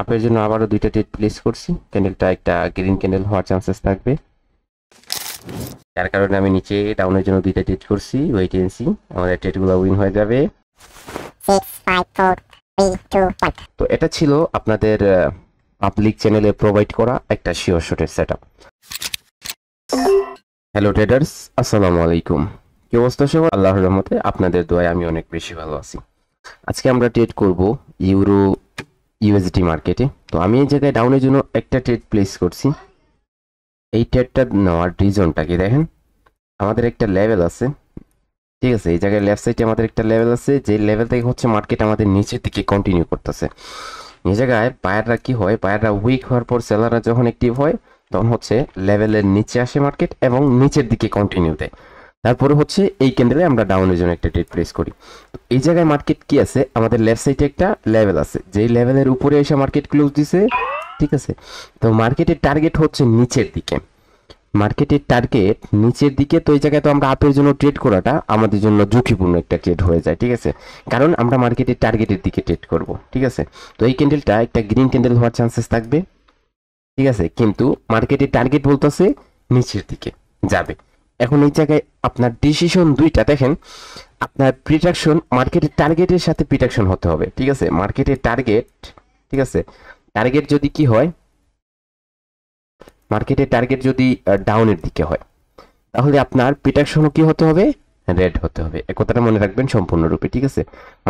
আপনার জন্য আবারও দুইটা ডেট প্লেস করছি ক্যান্ডেলটা একটা গ্রিন ক্যান্ডেল হওয়ার চান্সেস থাকবে যার কারণে আমি নিচে ডাউনের জন্য দুইটা ডেট করছি ওয়েট এনসি আমাদের ডেটগুলো উইন হয়ে যাবে তো এটা ছিল আপনাদের পাবলিক চ্যানেলে প্রোভাইড করা একটা শিওর শটের সেট হ্যালো ট্রেডার্স আসসালামু আলাইকুম কি অবস্থা সব আল্লাহর রহমতে আপনাদের দোয়ায় আমি অনেক বেশি ভালো আছি আজকে আমরা ট্রেড করব ইউরো ইউএসডি মার্কেটে তো আমি এই জায়গায় ডাউনের জন্য একটা ট্রেড প্লেস করছি এই ট্রেডটা নেওয়ার রিজনটা কি দেখেন আমাদের একটা লেভেল আছে ঠিক আছে এই জায়গায় লেফট সাইডে আমাদের একটা লেভেল আছে যে লেভেল থেকে হচ্ছে মার্কেট আমাদের নিচের দিকে কন্টিনিউ করতেছে এই জায়গায় বায়াররা কি হয় বায়াররা উইক হওয়ার পর সেলাররা যখন অ্যাক্টিভ হয় তখন হচ্ছে লেভেলের নিচে আসে মার্কেট এবং নিচের দিকে কন্টিনিউ দেয় তারপরে হচ্ছে এই ক্যান্ডেলে আমরা ডাউনের জন্য একটা ট্রেড প্রেস করি তো এই জায়গায় মার্কেট কি আছে আমাদের লেফট সাইডে একটা লেভেল আছে যেই লেভেলের উপরে এসে মার্কেট ক্লোজ দিছে ঠিক আছে তো মার্কেটের টার্গেট হচ্ছে নিচের দিকে মার্কেটের টার্গেট নিচের দিকে তো এই জায়গায় তো আমরা আপের জন্য ট্রেড করাটা আমাদের জন্য ঝুঁকিপূর্ণ একটা ট্রেড হয়ে যায় ঠিক আছে কারণ আমরা মার্কেটের টার্গেটের দিকে ট্রেড করব ঠিক আছে তো এই ক্যান্ডেলটা একটা গ্রিন ক্যান্ডেল হওয়ার চান্সেস থাকবে ঠিক আছে কিন্তু মার্কেটের টার্গেট বলতেছে নিচের দিকে যাবে এখন এই জায়গায় আপনার ডিসিশন দুইটা দেখেন আপনার প্রিডাকশন মার্কেটের টার্গেটের সাথে প্রিডাকশন হতে হবে ঠিক আছে মার্কেটের টার্গেট ঠিক আছে টার্গেট যদি কি হয় মার্কেটের টার্গেট যদি ডাউনের দিকে হয় তাহলে আপনার প্রিডাকশনও কি হতে হবে রেড হতে হবে এক কথাটা মনে রাখবেন সম্পূর্ণরূপে ঠিক আছে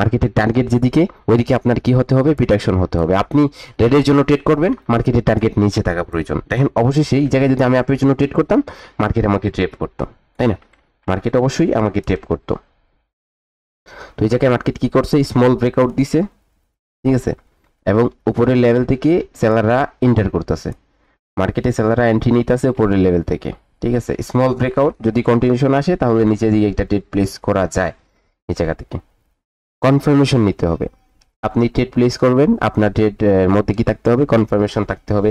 মার্কেটের টার্গেট যেদিকে ওইদিকে আপনার কি হতে হবে প্রিটাকশন হতে হবে আপনি রেডের জন্য ট্রেড করবেন মার্কেটের টার্গেট নিচে থাকা প্রয়োজন দেখেন অবশেষে এই জায়গায় যদি আমি আপনার জন্য ট্রেড করতাম মার্কেট আমাকে ট্রেপ করতো তাই না মার্কেট অবশ্যই আমাকে ট্রেপ করতো তো এই জায়গায় মার্কেট কি করছে স্মল ব্রেকআউট দিছে ঠিক আছে এবং উপরের লেভেল থেকে সেলাররা এন্টার করতেছে মার্কেটে সেলাররা এন্ট্রি নিতেছে উপরের লেভেল থেকে ঠিক আছে স্মল ব্রেকআউট যদি কন্টিনিউশন আসে তাহলে নিচে দিয়ে একটা ট্রেড প্লেস করা যায় এই জায়গা থেকে কনফার্মেশন নিতে হবে আপনি ট্রেড প্লেস করবেন আপনার ট্রেড মধ্যে কি থাকতে হবে কনফার্মেশন থাকতে হবে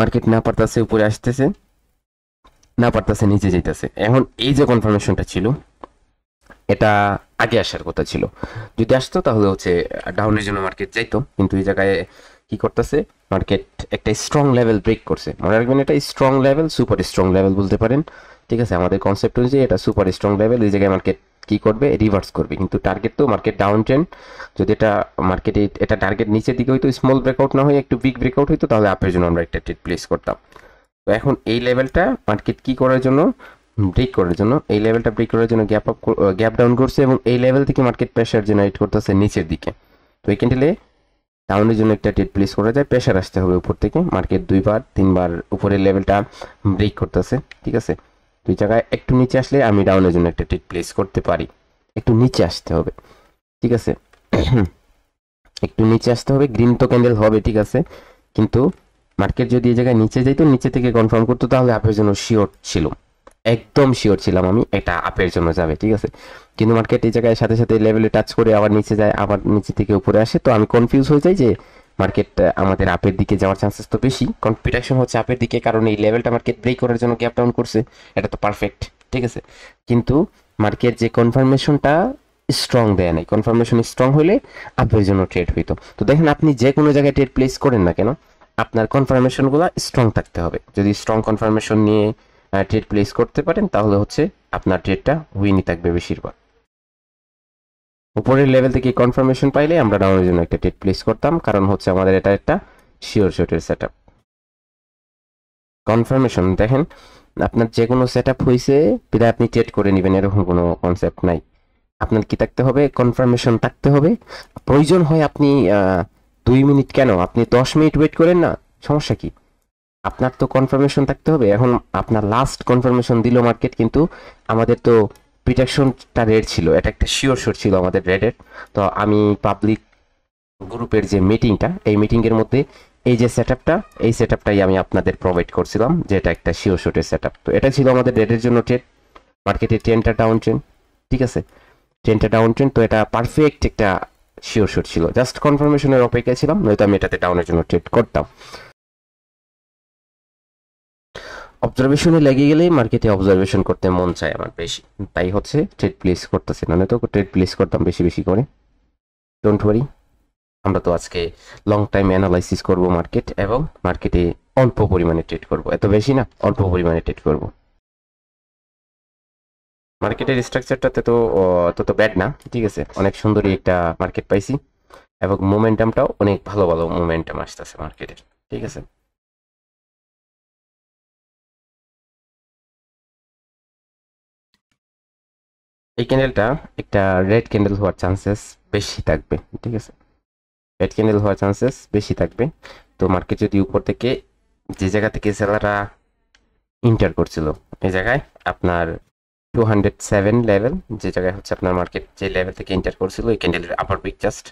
মার্কেট না পারতাছে উপরে আসতেছে না পারতাছে নিচে যেতেছে এখন এই যে কনফার্মেশনটা ছিল এটা আগে আসার কথা ছিল যদি আসতো তাহলে হচ্ছে ডাউনের জন্য মার্কেট যাইতো কিন্তু এই জায়গায় কি করতেছে মার্কেট একটা স্ট্রং লেভেল ব্রেক করছে মনে রাখবেন এটা strong level super strong level বলতে পারেন ঠিক আছে আমাদের কনসেপ্ট অনুযায়ী এটা সুপার স্ট্রং লেভেল এই জায়গায় মার্কেট কি করবে রিভার্স করবে কিন্তু টার্গেট তো মার্কেট ডাউন ট্রেন যদি এটা মার্কেটে এটা টার্গেট নিচের দিকে হয়তো স্মল ব্রেকআউট না হয় একটু বিগ ব্রেকআউট হইতো তাহলে আপের জন্য আমরা একটা ট্রেড প্লেস করতাম তো এখন এই লেভেলটা মার্কেট কি করার জন্য ব্রেক করার জন্য এই লেভেলটা ব্রেক করার জন্য গ্যাপ আপ গ্যাপ ডাউন করছে এবং এই লেভেল থেকে মার্কেট প্রেশার জেনারেট করতেছে নিচের দিকে তো এই ক্যান্ডেলে ডাউনের জন্য একটা ডেট প্লেস করা যায় প্রেশার আসতে হবে উপর থেকে মার্কেট দুইবার তিনবার উপরের লেভেলটা ব্রেক করতেছে ঠিক আছে দুই জায়গায় একটু নিচে আসলে আমি ডাউনের জন্য একটা ডেট প্লেস করতে পারি একটু নিচে আসতে হবে ঠিক আছে একটু নিচে আসতে হবে গ্রিন তো ক্যান্ডেল হবে ঠিক আছে কিন্তু মার্কেট যদি এই জায়গায় নিচে যাইতো নিচে থেকে কনফার্ম করতো তাহলে আপের জন্য শিওর ছিল একদম শিওর ছিলাম আমি এটা আপের জন্য যাবে ঠিক আছে কিন্তু মার্কেট এই জায়গায় সাথে সাথে লেভেলে টাচ করে আবার নিচে যায় আবার নিচে থেকে উপরে আসে তো আমি কনফিউজ হয়ে যাই যে মার্কেট আমাদের আপের দিকে যাওয়ার চান্সেস তো বেশি কম্পিটিশন হচ্ছে আপের দিকে কারণ এই লেভেলটা মার্কেট ব্রেক করার জন্য গ্যাপ ডাউন করছে এটা তো পারফেক্ট ঠিক আছে কিন্তু মার্কেট যে কনফার্মেশনটা স্ট্রং দেয় নাই কনফার্মেশন স্ট্রং হলে আপের জন্য ট্রেড হইতো তো দেখেন আপনি যে কোনো জায়গায় ট্রেড প্লেস করেন না কেন আপনার কনফার্মেশনগুলো স্ট্রং থাকতে হবে যদি স্ট্রং কনফার্মেশন নিয়ে ট্রেড প্লেস করতে পারেন তাহলে হচ্ছে আপনার ট্রেডটা উইনই থাকবে বেশিরভাগ উপরের লেভেল থেকে কনফার্মেশন পাইলে আমরা ডাউনের জন্য একটা ট্রেড প্লেস করতাম কারণ হচ্ছে আমাদের এটা একটা শিওর শোটের সেট আপ কনফার্মেশন দেখেন আপনার যে কোনো সেট আপ হয়েছে প্রায় আপনি ট্রেড করে নেবেন এরকম কোনো কনসেপ্ট নাই আপনার কি থাকতে হবে কনফার্মেশন থাকতে হবে প্রয়োজন হয় আপনি দুই মিনিট কেন আপনি দশ মিনিট ওয়েট করেন না সমস্যা কি আপনার তো কনফার্মেশন থাকতে হবে এখন আপনার লাস্ট কনফার্মেশন দিল মার্কেট কিন্তু আমাদের তো প্রিটেকশনটা রেড ছিল এটা একটা শিওর শোর ছিল আমাদের রেডের তো আমি পাবলিক গ্রুপের যে মিটিংটা এই মিটিংয়ের মধ্যে এই যে সেট এই সেট আমি আপনাদের প্রোভাইড করছিলাম যে এটা একটা শিওর শোটের সেট তো এটা ছিল আমাদের রেডের জন্য ট্রেড মার্কেটে ট্রেনটা ডাউন ট্রেন ঠিক আছে ট্রেনটা ডাউন ট্রেন তো এটা পারফেক্ট একটা শিওর শোট ছিল জাস্ট কনফার্মেশনের অপেক্ষায় ছিলাম নয়তো আমি এটাতে ডাউনের জন্য ট্রেড করতাম অবজারভেশনে লেগে গেলেই মার্কেটে অবজারভেশন করতে মন চায় আমার বেশি তাই হচ্ছে ট্রেড প্লেস করতেছে না তো ট্রেড প্লেস করতাম বেশি বেশি করে ডোন্ট ওয়ারি আমরা তো আজকে লং টাইম অ্যানালাইসিস করব মার্কেট এবং মার্কেটে অল্প পরিমাণে ট্রেড করব এত বেশি না অল্প পরিমাণে ট্রেড করব মার্কেটের স্ট্রাকচারটাতে তো তত ব্যাড না ঠিক আছে অনেক সুন্দরই একটা মার্কেট পাইছি এবং মোমেন্টামটাও অনেক ভালো ভালো মোমেন্টাম আসতেছে মার্কেটের ঠিক আছে এই ক্যান্ডেলটা একটা রেড ক্যান্ডেল হওয়ার চান্সেস বেশি থাকবে ঠিক আছে রেড ক্যান্ডেল হওয়ার চান্সেস বেশি থাকবে তো মার্কেট যদি উপর থেকে যে জায়গা থেকে সেলাররা ইন্টার করছিল এই জায়গায় আপনার টু হান্ড্রেড সেভেন লেভেল যে জায়গায় হচ্ছে আপনার মার্কেট যে লেভেল থেকে ইন্টার করছিল এই ক্যান্ডেলের আপার উইক জাস্ট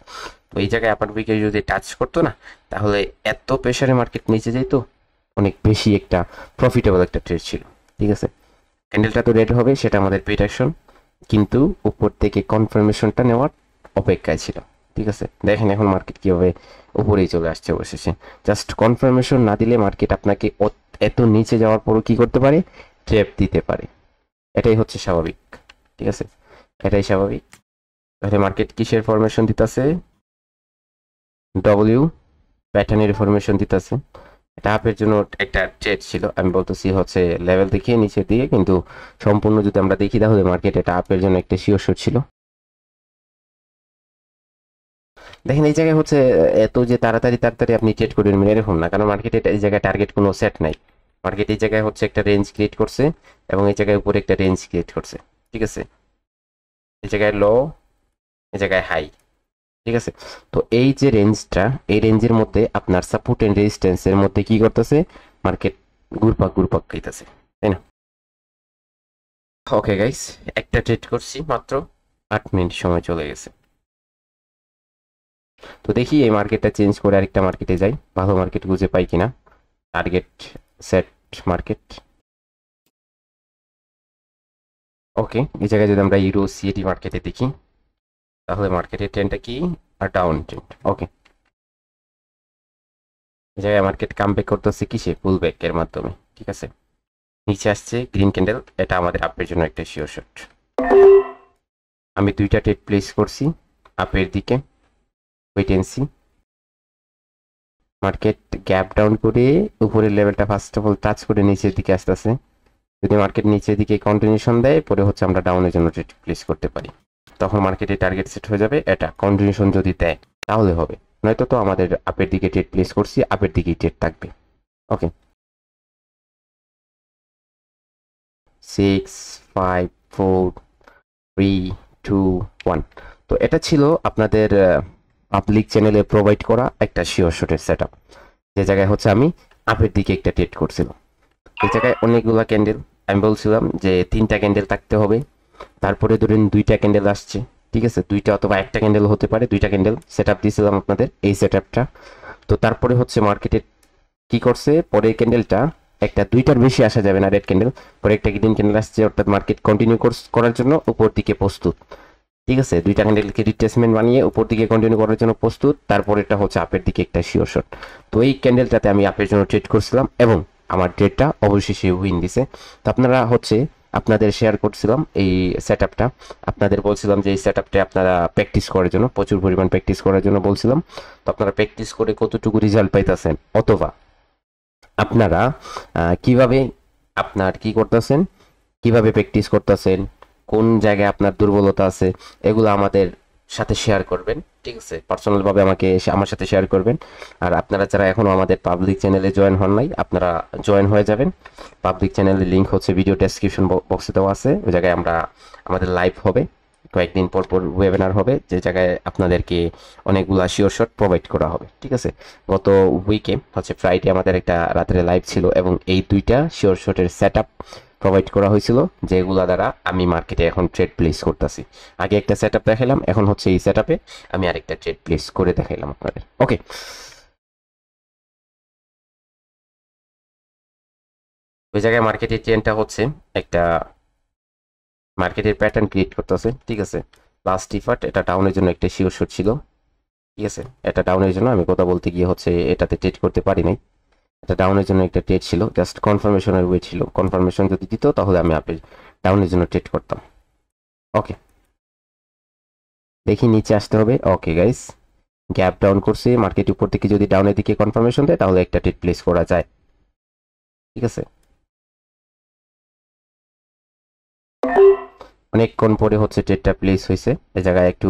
তো এই জায়গায় আপার উইকে যদি টাচ করতো না তাহলে এত প্রেশারে মার্কেট নিচে যেত অনেক বেশি একটা প্রফিটেবল একটা ট্রেড ছিল ঠিক আছে ক্যান্ডেলটা তো রেড হবে সেটা আমাদের প্রিডাকশন কিন্তু উপর থেকে কনফার্মেশনটা নেওয়ার অপেক্ষায় ছিল ঠিক আছে দেখেন এখন মার্কেট কীভাবে উপরেই চলে আসছে অবশেষে জাস্ট কনফার্মেশন না দিলে মার্কেট আপনাকে এত নিচে যাওয়ার পরও কি করতে পারে ট্রেপ দিতে পারে এটাই হচ্ছে স্বাভাবিক ঠিক আছে এটাই স্বাভাবিক তাহলে মার্কেট কিসের ফরমেশন দিতেছে ডব্লিউ প্যাটার্নের ফরমেশন দিতেছে এটা আপের জন্য একটা ট্রেড ছিল আমি বলতেছি হচ্ছে লেভেল দেখিয়ে নিচে দিয়ে কিন্তু সম্পূর্ণ যদি আমরা দেখি তাহলে মার্কেটে এটা আপের জন্য একটা শিওর ছিল দেখেন এই জায়গায় হচ্ছে এত যে তাড়াতাড়ি তাড়াতাড়ি আপনি ট্রেড করবেন এরকম না কারণ মার্কেটে এই জায়গায় টার্গেট কোনো সেট নাই মার্কেট এই জায়গায় হচ্ছে একটা রেঞ্জ ক্রিয়েট করছে এবং এই জায়গায় উপরে একটা রেঞ্জ ক্রিয়েট করছে ঠিক আছে এই জায়গায় লো এই জায়গায় হাই ঠিক আছে তো এই যে রেঞ্জটা এই রেঞ্জের মধ্যে আপনার সাপোর্ট অ্যান্ড রেজিস্ট্যান্সের মধ্যে কি করতেছে মার্কেট ঘুরপাক ঘুরপাক খাইতেছে তাই না ওকে গাইস একটা ট্রেড করছি মাত্র আট মিনিট সময় চলে গেছে তো দেখি এই মার্কেটটা চেঞ্জ করে আরেকটা মার্কেটে যাই ভালো মার্কেট খুঁজে পাই কিনা টার্গেট সেট মার্কেট ওকে এই জায়গায় যদি আমরা ইউরো সিএটি মার্কেটে দেখি তাহলে মার্কেটের ট্রেনটা কি আর ডাউন ট্রেন্ড ওকে যাই মার্কেট কামব্যাক করতেছে কিসে পুল ব্যাকের মাধ্যমে ঠিক আছে নিচে আসছে গ্রিন ক্যান্ডেল এটা আমাদের আপের জন্য একটা শিওর শট আমি দুইটা ট্রেড প্লেস করছি আপের দিকে ওয়েট মার্কেট গ্যাপ ডাউন করে উপরের লেভেলটা ফার্স্ট অফ অল টাচ করে নিচের দিকে আসতেছে যদি মার্কেট নিচের দিকে কন্টিনিউশন দেয় পরে হচ্ছে আমরা ডাউনের জন্য ট্রেড প্লেস করতে পারি তখন মার্কেটে টার্গেট সেট হয়ে যাবে এটা কন্টিনিউশন যদি দেয় তাহলে হবে নয়তো তো আমাদের আপের দিকে ট্রেড প্লেস করছি আপের দিকে ট্রেড থাকবে okay six five four three two one তো এটা ছিল আপনাদের পাবলিক চ্যানেলে প্রোভাইড করা একটা শিওর শটের সেট যে জায়গায় হচ্ছে আমি আপের দিকে একটা ট্রেড করছিলাম এই জায়গায় অনেকগুলো ক্যান্ডেল আমি বলছিলাম যে তিনটা ক্যান্ডেল থাকতে হবে তারপরে ধরেন দুইটা ক্যান্ডেল আসছে ঠিক আছে দুইটা অথবা একটা ক্যান্ডেল হতে পারে দুইটা ক্যান্ডেল সেট আপ দিয়েছিলাম আপনাদের এই সেট আপটা তো তারপরে হচ্ছে মার্কেটে কি করছে পরে ক্যান্ডেলটা একটা দুইটার বেশি আসা যাবে না রেড ক্যান্ডেল পরে একটা গ্রিন ক্যান্ডেল আসছে অর্থাৎ মার্কেট কন্টিনিউ করার জন্য উপর দিকে প্রস্তুত ঠিক আছে দুইটা ক্যান্ডেলকে রিপ্লেসমেন্ট বানিয়ে উপর দিকে কন্টিনিউ করার জন্য প্রস্তুত তারপর এটা হচ্ছে আপের দিকে একটা শিওর শট তো এই ক্যান্ডেলটাতে আমি আপের জন্য ট্রেড করছিলাম এবং আমার ডেটটা অবশ্যই সে উইন দিছে তো আপনারা হচ্ছে আপনাদের শেয়ার করছিলাম এই সেট আপনাদের বলছিলাম যে এই সেট আপনারা প্র্যাকটিস করার জন্য প্রচুর পরিমাণ প্র্যাকটিস করার জন্য বলছিলাম তো আপনারা প্র্যাকটিস করে কতটুকু রেজাল্ট পাইতেছেন অথবা আপনারা কিভাবে আপনার কি করতেছেন কিভাবে প্র্যাকটিস করতেছেন কোন জায়গায় আপনার দুর্বলতা আছে এগুলো আমাদের সাথে শেয়ার করবেন ঠিক আছে পার্সোনালভাবে আমাকে আমার সাথে শেয়ার করবেন আর আপনারা যারা এখনও আমাদের পাবলিক চ্যানেলে জয়েন হন নাই আপনারা জয়েন হয়ে যাবেন পাবলিক চ্যানেলের লিঙ্ক হচ্ছে ভিডিও ডেসক্রিপশন বক্সে দেওয়া আছে ওই জায়গায় আমরা আমাদের লাইভ হবে কয়েকদিন পর পর ওয়েবিনার হবে যে জায়গায় আপনাদেরকে অনেকগুলা শিওর শট প্রোভাইড করা হবে ঠিক আছে গত উইকে হচ্ছে ফ্রাইডে আমাদের একটা রাতের লাইভ ছিল এবং এই দুইটা শিওর শটের সেট প্রোভাইড করা হয়েছিল যেগুলা দ্বারা আমি মার্কেটে এখন ট্রেড প্লেস করতেছি আগে একটা সেট আপ দেখালাম এখন হচ্ছে এই সেট আপে আমি আরেকটা ট্রেড প্লেস করে দেখাইলাম আপনাদের ওকে ওই জায়গায় মার্কেটের চেনটা হচ্ছে একটা মার্কেটের প্যাটার্ন ক্রিয়েট করতেছে ঠিক আছে লাস্ট ডিফার্ট এটা টাউনের জন্য একটা শিওর শট ছিল ঠিক আছে এটা টাউনের জন্য আমি কথা বলতে গিয়ে হচ্ছে এটাতে ট্রেড করতে পারি নাই এটা আচ্ছা, ডাউনের জন্য একটা টেট ছিল জাস্ট কনফার্মেশনের ওয়ে ছিল কনফার্মেশন যদি দিত তাহলে আমি আপের ডাউনের জন্য ট্রেড করতাম ওকে দেখি নিচে আসতে হবে ওকে গাইস গ্যাপ ডাউন করছে মার্কেট উপর থেকে যদি ডাউনের দিকে কনফার্মেশন দেয় তাহলে একটা ট্রেড প্লেস করা যায় ঠিক আছে অনেকক্ষণ পরে হচ্ছে ট্রেডটা প্লেস হয়েছে এ জায়গায় একটু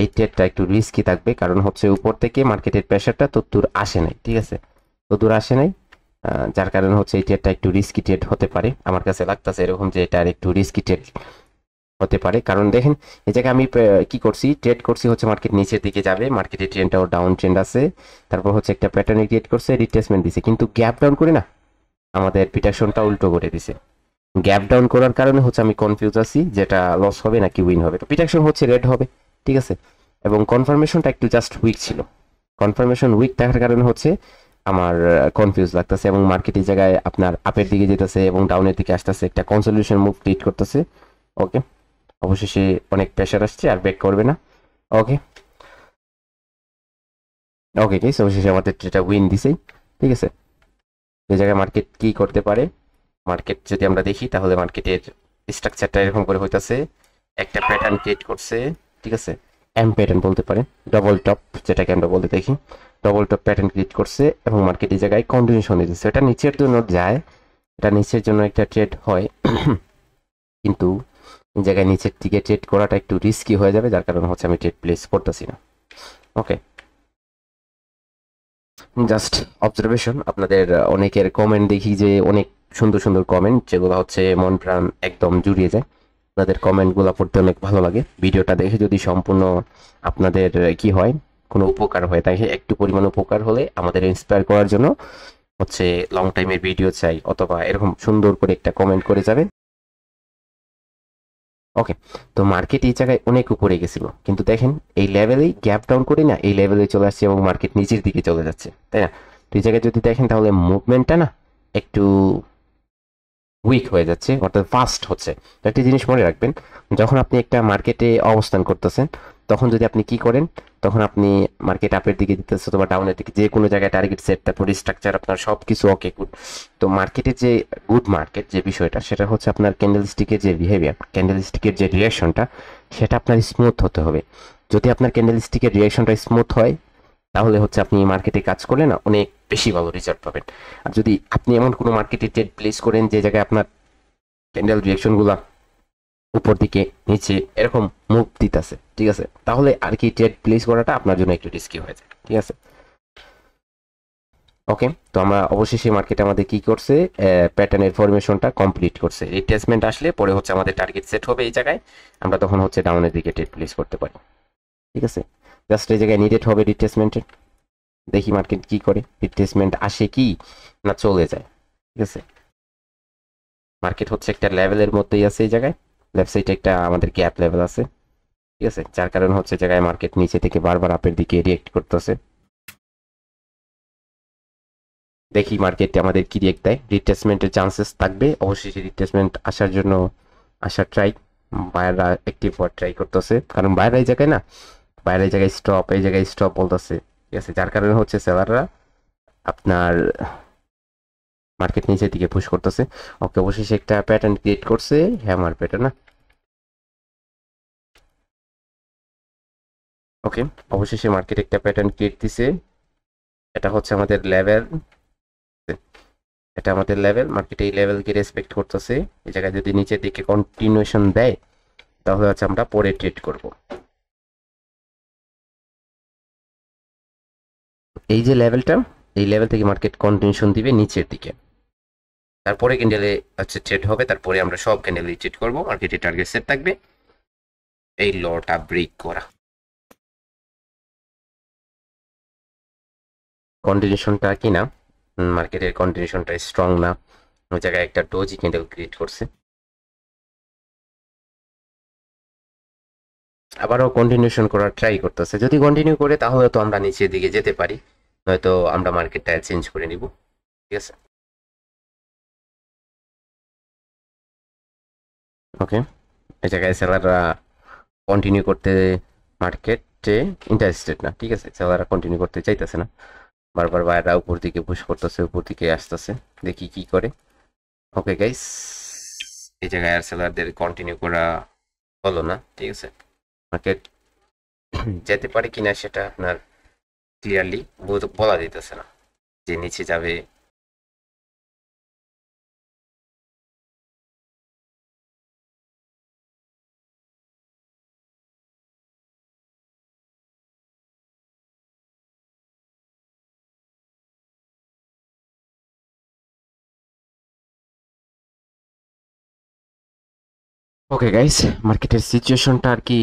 এই ট্রেডটা একটু রিস্কি থাকবে কারণ হচ্ছে উপর থেকে মার্কেটের প্রেশারটা তো দূর আসে নাই ঠিক আছে দূর আসে নাই যার কারণে হচ্ছে এই ট্রেডটা একটু রিস্কি ট্রেড হতে পারে আমার কাছে লাগতেছে এরকম যে এটা একটু রিস্কি ট্রেড হতে পারে কারণ দেখেন এই জায়গায় আমি কি করছি ট্রেড করছি হচ্ছে মার্কেট নিচের দিকে যাবে মার্কেটের ট্রেনটা ডাউন ট্রেন্ড আছে তারপর হচ্ছে একটা প্যাটার্ন ক্রিয়েট করছে রিপ্লেসমেন্ট দিছে কিন্তু গ্যাপ ডাউন করে না আমাদের প্রিটাকশনটা উল্টো করে দিছে গ্যাপ ডাউন করার কারণে হচ্ছে আমি কনফিউজ আছি যেটা লস হবে নাকি উইন হবে তো প্রিটাকশন হচ্ছে রেড হবে ঠিক আছে এবং কনফার্মেশনটা একটু জাস্ট উইক ছিল কনফার্মেশন উইক থাকার কারণে হচ্ছে আমার কনফিউজ লাগতেছে এবং মার্কেট এই জায়গায় আপনার আপের দিকে যেতেছে এবং ডাউনের দিকে আসতেছে একটা কনসলিউশন মুভ ক্রিয়েট করতেছে ওকে অবশেষে অনেক প্রেশার আসছে আর ব্রেক করবে না ওকে ওকে ঠিক অবশেষে আমাদের যেটা উইন দিছেই ঠিক আছে এই জায়গায় মার্কেট কি করতে পারে মার্কেট যদি আমরা দেখি তাহলে মার্কেটের স্ট্রাকচারটা এরকম করে হইতেছে একটা প্যাটার্ন ক্রিয়েট করছে ঠিক আছে এম প্যাটার্ন বলতে পারে ডবল টপ যেটাকে আমরা বলতে দেখি ডবল টপ প্যাটার্ন ক্রিয়েট করছে এবং মার্কেট জায়গায় কন্টিনিউশন দিচ্ছে এটা নিচের জন্য যায় এটা নিচের জন্য একটা ট্রেড হয় কিন্তু জায়গায় নিচের দিকে ট্রেড করাটা একটু রিস্কি হয়ে যাবে যার কারণে হচ্ছে আমি ট্রেড প্লেস করতেছি না ওকে জাস্ট অবজারভেশন আপনাদের অনেকের কমেন্ট দেখি যে অনেক সুন্দর সুন্দর কমেন্ট যেগুলো হচ্ছে মন প্রাণ একদম জুড়িয়ে যায় আপনাদের কমেন্টগুলো পড়তে অনেক ভালো লাগে ভিডিওটা দেখে যদি সম্পূর্ণ আপনাদের কি হয় কোনো উপকার হয় তাই হ্যাঁ, একটু পরিমাণ উপকার হলে আমাদের ইন্সপায়ার করার জন্য হচ্ছে লং টাইমের ভিডিও চাই অথবা এরকম সুন্দর করে একটা কমেন্ট করে যাবেন ওকে তো মার্কেট এই জায়গায় অনেক উপরে গেছিল কিন্তু দেখেন এই লেভেলেই গ্যাপ ডাউন করে না এই লেভেলে চলে আসছে এবং মার্কেট নিচের দিকে চলে যাচ্ছে তাই না তো এই জায়গায় যদি দেখেন তাহলে মুভমেন্টটা না একটু উইক হয়ে যাচ্ছে অর্থাৎ ফাস্ট হচ্ছে একটি জিনিস মনে রাখবেন যখন আপনি একটা মার্কেটে অবস্থান করতেছেন তখন যদি আপনি কি করেন তখন আপনি মার্কেট আপের দিকে দিতেছে অথবা ডাউনের দিকে যে কোনো জায়গায় টার্গেট সেট তারপর স্ট্রাকচার আপনার সব কিছু ওকে গুড তো মার্কেটের যে গুড মার্কেট যে বিষয়টা সেটা হচ্ছে আপনার ক্যান্ডেল স্টিকের যে বিহেভিয়ার ক্যান্ডেল স্টিকের যে রিয়াকশনটা সেটা আপনার স্মুথ হতে হবে যদি আপনার ক্যান্ডেল স্টিকের রিয়াকশনটা স্মুথ হয় তাহলে হচ্ছে আপনি মার্কেটে কাজ করলে না অনেক বেশি ভালো রেজাল্ট পাবেন আর যদি আপনি এমন কোনো মার্কেটে ট্রেড প্লেস করেন যে জায়গায় আপনার ক্যান্ডেল রিয়াকশনগুলো উপর দিকে নিচে এরকম মুভ দিতেছে ঠিক আছে তাহলে আর কি ট্রেড প্লেস করাটা আপনার জন্য একটু রিস্কি হয়ে যায় ঠিক আছে ওকে তো আমরা অবশেষে মার্কেট আমাদের কি করছে প্যাটার্নের ফরমেশনটা কমপ্লিট করছে রিটেসমেন্ট আসলে পরে হচ্ছে আমাদের টার্গেট সেট হবে এই জায়গায় আমরা তখন হচ্ছে ডাউনের দিকে ট্রেড প্লেস করতে পারি ঠিক আছে জাস্ট এই জায়গায় নিডেড হবে রিটেসমেন্টের দেখি মার্কেট কি করে রিটেসমেন্ট আসে কি না চলে যায় ঠিক আছে মার্কেট হচ্ছে একটা লেভেলের মধ্যেই আছে এই জায়গায় লেফট সাইডে একটা আমাদের গ্যাপ লেভেল আছে ঠিক আছে যার কারণে হচ্ছে জায়গায় মার্কেট নিচে থেকে বারবার আপের দিকে রিয়েক্ট করতেছে দেখি মার্কেটে আমাদের কি রিয়েক্ট দেয় রিপ্লেসমেন্টের চান্সেস থাকবে অবশেষে রিপ্লেসমেন্ট আসার জন্য আসার ট্রাই বায়াররা অ্যাক্টিভ হওয়ার ট্রাই করতেছে কারণ বাইরে এই জায়গায় না বাইরে এই জায়গায় স্টপ এই জায়গায় স্টপ বলতেছে ঠিক আছে যার কারণে হচ্ছে সেলাররা আপনার মার্কেট নিচের দিকে পুশ করতেছে ওকে অবশ্যই সে একটা প্যাটার্ন ক্রিয়েট করছে হ্যামার প্যাটার্ন না ওকে অবশেষে মার্কেট একটা প্যাটার্ন ক্রিয়েট দিছে এটা হচ্ছে আমাদের লেভেল এটা আমাদের লেভেল মার্কেট এই লেভেলকে রেসপেক্ট করতেছে এই জায়গায় যদি নিচের দিকে কন্টিনিউশন দেয় তাহলে হচ্ছে আমরা পরে ট্রেড করব এই যে লেভেলটা এই লেভেল থেকে মার্কেট কন্টিনিউশন দিবে নিচের দিকে তারপরে ক্যান্ডেলে হচ্ছে ট্রেড হবে তারপরে আমরা সব ক্যান্ডেলে ট্রেড করব মার্কেটের টার্গেট সেট থাকবে এই লটা ব্রেক করা কন্টিনিউশনটা কি না মার্কেটের কন্টিনিউশনটা স্ট্রং না ওই জায়গায় একটা ডোজি ক্যান্ডেল ক্রিয়েট করছে আবারও কন্টিনিউশন করার ট্রাই করতেছে যদি কন্টিনিউ করে তাহলে তো আমরা নিচের দিকে যেতে পারি নয়তো আমরা মার্কেটটা চেঞ্জ করে নিব ঠিক আছে ওকে এই জায়গায় সেলাররা কন্টিনিউ করতে মার্কেটে ইন্টারেস্টেড না ঠিক আছে সেলাররা কন্টিনিউ করতে চাইতেছে না বারবার ভাইরা উপর দিকে পুশ করতেছে উপর দিকে আসতেছে দেখি কি করে ওকে গাইস এই জায়গায় আর্সেলারদের কন্টিনিউ করা হলো না ঠিক আছে মার্কেট যেতে পারে কিনা সেটা আপনার ক্লিয়ারলি বলা যেতেছে না যে নিচে যাবে ওকে গাইস মার্কেটের সিচুয়েশনটা আর কি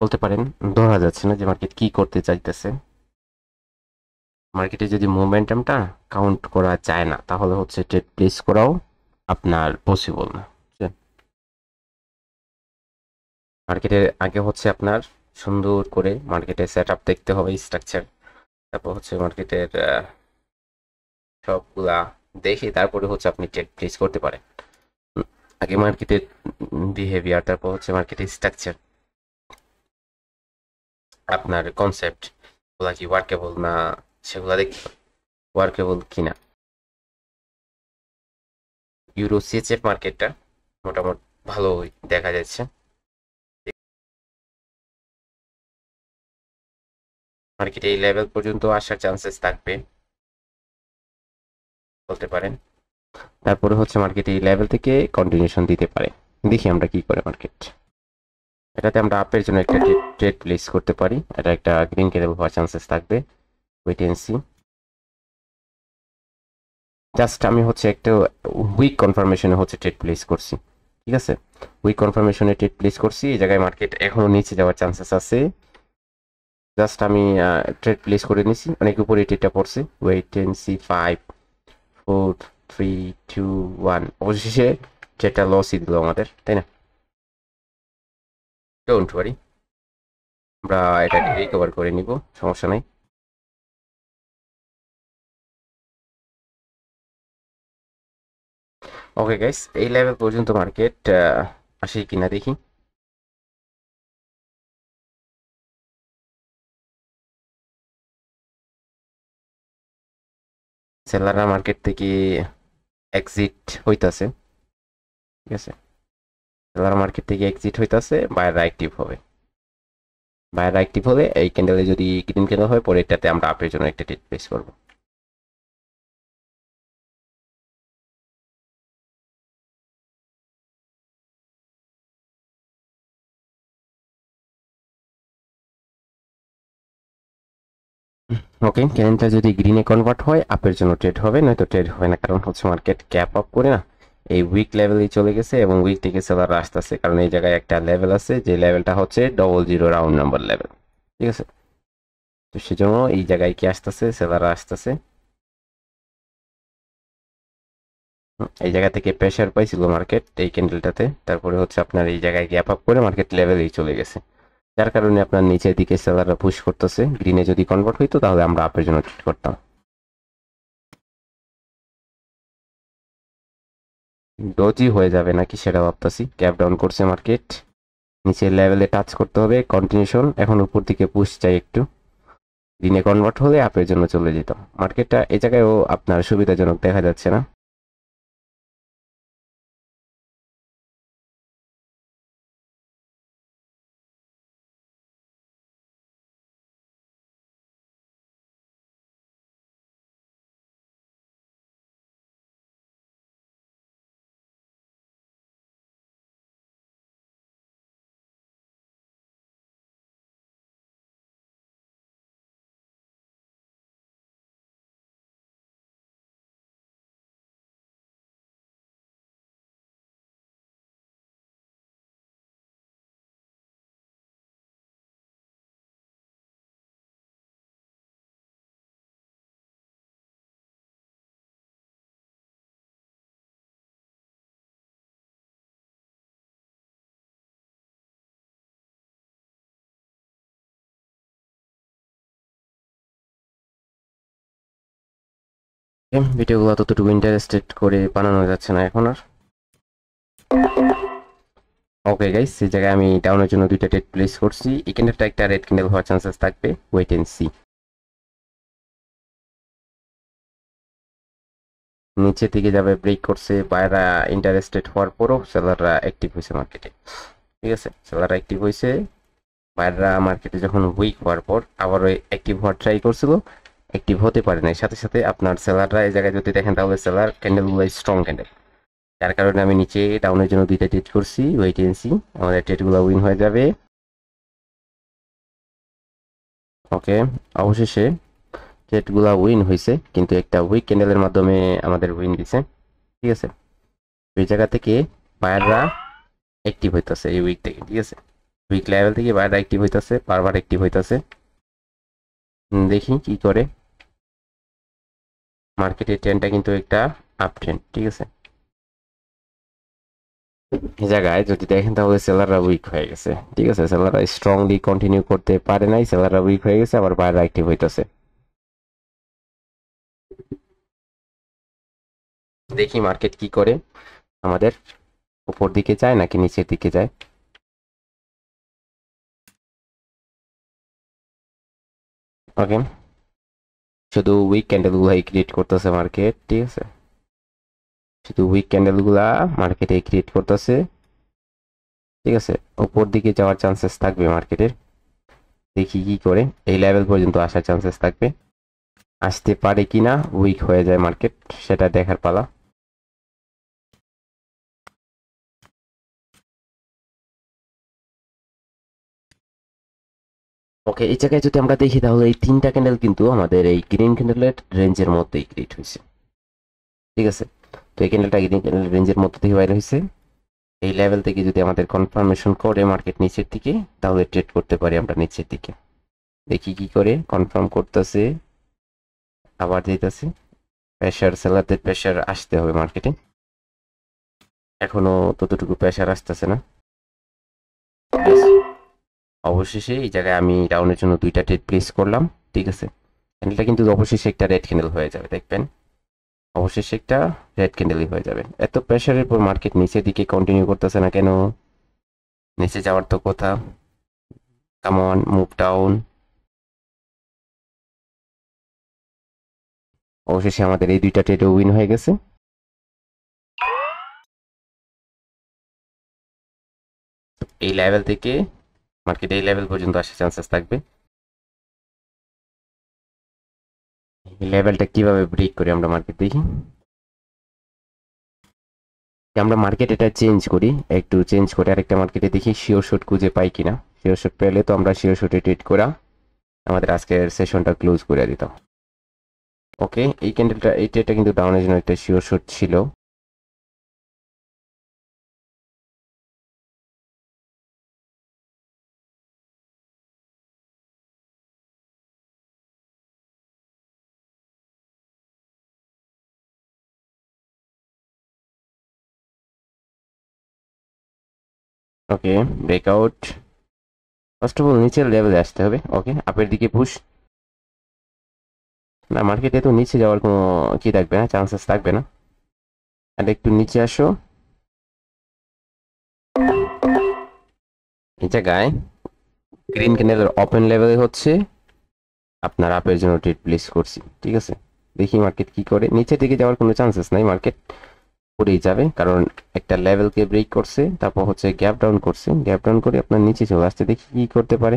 বলতে পারেন ধরা যাচ্ছে না যে মার্কেট কি করতে চাইতেছে মার্কেটে যদি মোমেন্টামটা কাউন্ট করা যায় না তাহলে হচ্ছে ট্রেড প্লেস করাও আপনার পসিবল না মার্কেটের আগে হচ্ছে আপনার সুন্দর করে মার্কেটের সেট আপ দেখতে হবে স্ট্রাকচার তারপর হচ্ছে মার্কেটের সবগুলা দেখে তারপরে হচ্ছে আপনি ট্রেড প্লেস করতে পারেন আগে মার্কেটের বিহেভিয়ার তারপর হচ্ছে মার্কেটের স্ট্রাকচার আপনার কনসেপ্ট ওগুলা কি ওয়ার্কেবল না সেগুলা দেখতে হবে ওয়ার্কেবল কিনা ইউরো সিএচএফ মার্কেটটা মোটামুটি ভালো দেখা যাচ্ছে মার্কেটে এই লেভেল পর্যন্ত আসার চান্সেস থাকবে বলতে পারেন তারপরে হচ্ছে মার্কেট এই লেভেল থেকে কন্টিনিউশন দিতে পারে দেখি আমরা কি করে মার্কেট এটাতে আমরা আপের জন্য একটা ট্রেড প্লেস করতে পারি এটা একটা গ্রিন কেটে হওয়ার চান্সেস থাকবে ওয়েট এন্ড সি জাস্ট আমি হচ্ছে একটা উইক কনফার্মেশনে হচ্ছে ট্রেড প্লেস করছি ঠিক আছে উইক কনফার্মেশনে ট্রেড প্লেস করছি এই জায়গায় মার্কেট এখনও নিচে যাওয়ার চান্সেস আছে জাস্ট আমি ট্রেড প্লেস করে নিছি অনেক উপরে ট্রেডটা পড়ছে wait and see five four three two one অবশেষে যেটা লসই দিল আমাদের তাই না ডোন্ট ওয়ারি আমরা এটা রিকভার করে নিব সমস্যা নেই ওকে গাইস এই লেভেল পর্যন্ত মার্কেট আসে কিনা দেখি সেলাররা মার্কেট থেকে এক্সিট হইতাছে ঠিক আছে সেলার মার্কেট থেকে এক্সিট হইতাছে বায়াররা অ্যাক্টিভ হবে বায়াররা অ্যাক্টিভ হলে এই ক্যান্ডেলে যদি গ্রিন ক্যান্ডেল হয় পরে এটাতে আমরা আপের জন্য একটা ডেট ফেস করবো ওকে ক্যান্ডেলটা যদি গ্রিনে কনভার্ট হয় আপের জন্য ট্রেড হবে নয়তো ট্রেড হবে না কারণ হচ্ছে মার্কেট ক্যাপ আপ করে না এই উইক লেভেলেই চলে গেছে এবং উইক থেকে সেলার আসতেছে কারণ এই জায়গায় একটা লেভেল আছে যে লেভেলটা হচ্ছে double zero round number level ঠিক আছে তো সেজন্য এই জায়গায় কি আসতেছে সেলার আসতেছে এই জায়গা থেকে প্রেশার পাইছিল মার্কেট এই ক্যান্ডেলটাতে তারপরে হচ্ছে আপনার এই জায়গায় গ্যাপ আপ করে মার্কেট লেভেলেই চলে গেছে যার কারণে আপনার নিচের দিকে সেলাররা পুশ করতেছে গ্রিনে যদি কনভার্ট হইতো তাহলে আমরা আপের জন্য ট্রিট করতাম ডজি হয়ে যাবে নাকি সেটা ভাবতেছি ক্যাপ ডাউন করছে মার্কেট নিচের লেভেলে টাচ করতে হবে কন্টিনিউশন এখন উপর দিকে পুশ চাই একটু দিনে কনভার্ট হলে আপের জন্য চলে যেতাম মার্কেটটা এ জায়গায়ও আপনার সুবিধাজনক দেখা যাচ্ছে না ভিডিওগুলো ততটুকু ইন্টারেস্টেড করে বানানো যাচ্ছে না এখন আর ওকে গাইস সেই জায়গায় আমি ডাউনের জন্য দুইটা ডেট প্লেস করছি এখানে একটা রেড কিন্ডেল হওয়ার চান্সেস থাকবে ওয়েট এন্ড সি নিচে থেকে যাবে ব্রেক করছে বাইরা ইন্টারেস্টেড হওয়ার পরও সেলাররা অ্যাক্টিভ হয়েছে মার্কেটে ঠিক আছে সেলাররা অ্যাক্টিভ হয়েছে বাইরা মার্কেটে যখন উইক হওয়ার পর আবারও অ্যাক্টিভ হওয়ার ট্রাই করছিল অ্যাক্টিভ হতে পারে না সাথে সাথে আপনার সেলাররা এই জায়গায় যদি দেখেন তাহলে সেলার ক্যান্ডেলগুলো স্ট্রং ক্যান্ডেল যার কারণে আমি নিচে ডাউনের জন্য দুইটা ট্রেড করছি ওয়েট এনসি আমাদের ট্রেডগুলো উইন হয়ে যাবে ওকে অবশেষে ট্রেডগুলো উইন হয়েছে কিন্তু একটা উইক ক্যান্ডেলের মাধ্যমে আমাদের উইন দিছে ঠিক আছে ওই জায়গা থেকে বায়াররা অ্যাক্টিভ হইতেছে এই উইক থেকে ঠিক আছে উইক লেভেল থেকে বায়াররা অ্যাক্টিভ হইতেছে বারবার অ্যাক্টিভ হইতেছে দেখি কি করে মার্কেটে ট্রেনটা কিন্তু একটা আপ ট্রেন ঠিক আছে এই জায়গায় যদি দেখেন তাহলে সেলাররা উইক হয়ে গেছে ঠিক আছে সেলাররা স্ট্রংলি কন্টিনিউ করতে পারে নাই সেলাররা উইক হয়ে গেছে আবার বাইরে অ্যাক্টিভ হইতেছে দেখি মার্কেট কি করে আমাদের উপর দিকে যায় নাকি নিচের দিকে যায় ওকে শুধু উইক ক্যান্ডেলগুলাই ক্রিয়েট করতেছে মার্কেট ঠিক আছে শুধু উইক ক্যান্ডেলগুলা মার্কেটে ক্রিয়েট করতেছে ঠিক আছে উপর দিকে যাওয়ার চান্সেস থাকবে মার্কেটের দেখি কি করে এই লেভেল পর্যন্ত আসার চান্সেস থাকবে আসতে পারে কিনা উইক হয়ে যায় মার্কেট সেটা দেখার পালা ওকে এই জায়গায় যদি আমরা দেখি তাহলে এই তিনটা ক্যান্ডেল কিন্তু আমাদের এই গ্রিন ক্যান্ডেলের রেঞ্জের মধ্যেই ক্রিয়েট হয়েছে ঠিক আছে তো এই ক্যান্ডেলটা গ্রিন ক্যান্ডেল রেঞ্জের মধ্যে থেকে বাইরে হয়েছে এই লেভেল থেকে যদি আমাদের কনফার্মেশন করে মার্কেট নিচের দিকে তাহলে ট্রেড করতে পারি আমরা নিচের দিকে দেখি কি করে কনফার্ম করতেছে আবার দিতেছে প্রেশার সেলারদের প্রেশার আসতে হবে মার্কেটে এখনো ততটুকু প্রেশার আসতেছে না অবশেষে এই জায়গায় আমি ডাউনের জন্য দুইটা ট্রেড প্লেস করলাম ঠিক আছে ক্যান্ডেলটা কিন্তু অবশেষে একটা রেড ক্যান্ডেল হয়ে যাবে দেখবেন অবশেষে একটা রেড ক্যান্ডেলই হয়ে যাবে এত প্রেশারের পর মার্কেট নিচের দিকে কন্টিনিউ করতেছে না কেন নিচে যাওয়ার তো কথা কামন মুভ ডাউন অবশেষে আমাদের এই দুইটা ট্রেড উইন হয়ে গেছে এই লেভেল থেকে মার্কেট এই লেভেল পর্যন্ত আসার চান্সেস থাকবে লেভেলটা কিভাবে ব্রেক করি আমরা মার্কেট দেখি আমরা মার্কেট এটা চেঞ্জ করি একটু চেঞ্জ করে আরেকটা মার্কেটে দেখি শিওর শট খুঁজে পাই কিনা শিওর শট পেলে তো আমরা শিওর শটে ট্রেড করা আমাদের আজকের সেশনটা ক্লোজ করে দিতাম ওকে এই ক্যান্ডেলটা এই ট্রেডটা কিন্তু ডাউনের জন্য একটা শিওর শট ছিল okay breakout first of all নিচের লেভেলে আসতে হবে ওকে আপের দিকে পুশ না মার্কেটে তো নিচে যাওয়ার কোনো কি থাকবে না চান্সেস থাকবে না আর একটু নিচে আসো এই জায়গায় গ্রিন ক্যান্ডেলের ওপেন লেভেলে হচ্ছে আপনার আপের জন্য ট্রেড প্লেস করছি ঠিক আছে দেখি মার্কেট কি করে নিচের দিকে যাওয়ার কোনো চান্সেস নাই মার্কেট উপরেই যাবে কারণ একটা লেভেলকে ব্রেক করছে তারপর হচ্ছে গ্যাপ ডাউন করছে গ্যাপ ডাউন করে আপনার নিচে চলে আসতে দেখি কি করতে পারে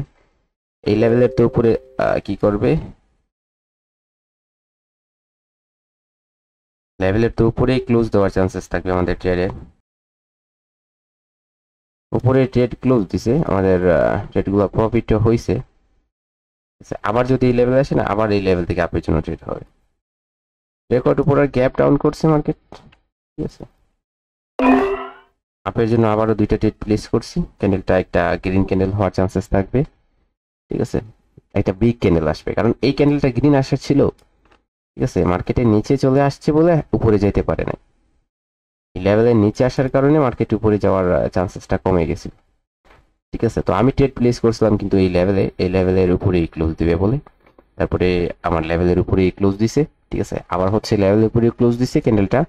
এই লেভেলের তো উপরে কি করবে লেভেলের তো উপরে ক্লোজ দেওয়ার চান্সেস থাকবে আমাদের ট্রেডের উপরে ট্রেড ক্লোজ দিছে আমাদের ট্রেডগুলো প্রফিট হয়েছে আবার যদি এই লেভেল আসে না আবার এই লেভেল থেকে আপের জন্য ট্রেড হবে রেকর্ড উপরে গ্যাপ ডাউন করছে মার্কেট আছে আপনার জন্য আবারও দুইটা ডেট প্লেস করছি ক্যান্ডেলটা একটা গ্রিন ক্যান্ডেল হওয়ার চান্সেস থাকবে ঠিক আছে একটা বিগ ক্যান্ডেল আসবে কারণ এই ক্যান্ডেলটা গ্রিন আসা ছিল ঠিক আছে মার্কেটের নিচে চলে আসছে বলে উপরে যেতে পারে না এই লেভেলের নিচে আসার কারণে মার্কেট উপরে যাওয়ার চান্সেসটা কমে গেছিল ঠিক আছে তো আমি ট্রেড প্লেস করছিলাম কিন্তু এই লেভেলে এই লেভেলের উপরেই ক্লোজ দিবে বলে তারপরে আমার লেভেলের উপরেই ক্লোজ দিছে ঠিক আছে আবার হচ্ছে লেভেলের উপরেই ক্লোজ দিছে ক্যান্ডেলটা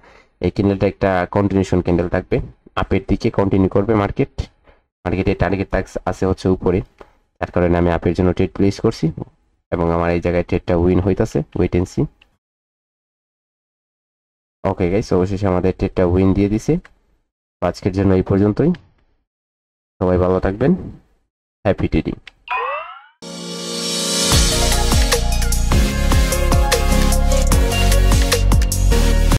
এই ক্যান্ডেলটা একটা কন্টিনিউশন ক্যান্ডেল থাকবে আপের দিকে কন্টিনিউ করবে মার্কেট মার্কেটের টার্গেট ট্যাক্স আছে হচ্ছে উপরে তার কারণে আমি আপের জন্য ট্রেড প্লেস করছি এবং আমার এই জায়গায় ট্রেডটা উইন হইতেছে wait and see okay guys অবশেষে আমাদের ট্রেডটা উইন দিয়ে দিছে আজকের জন্য এই পর্যন্তই সবাই ভালো থাকবেন হ্যাপি ট্রেডিং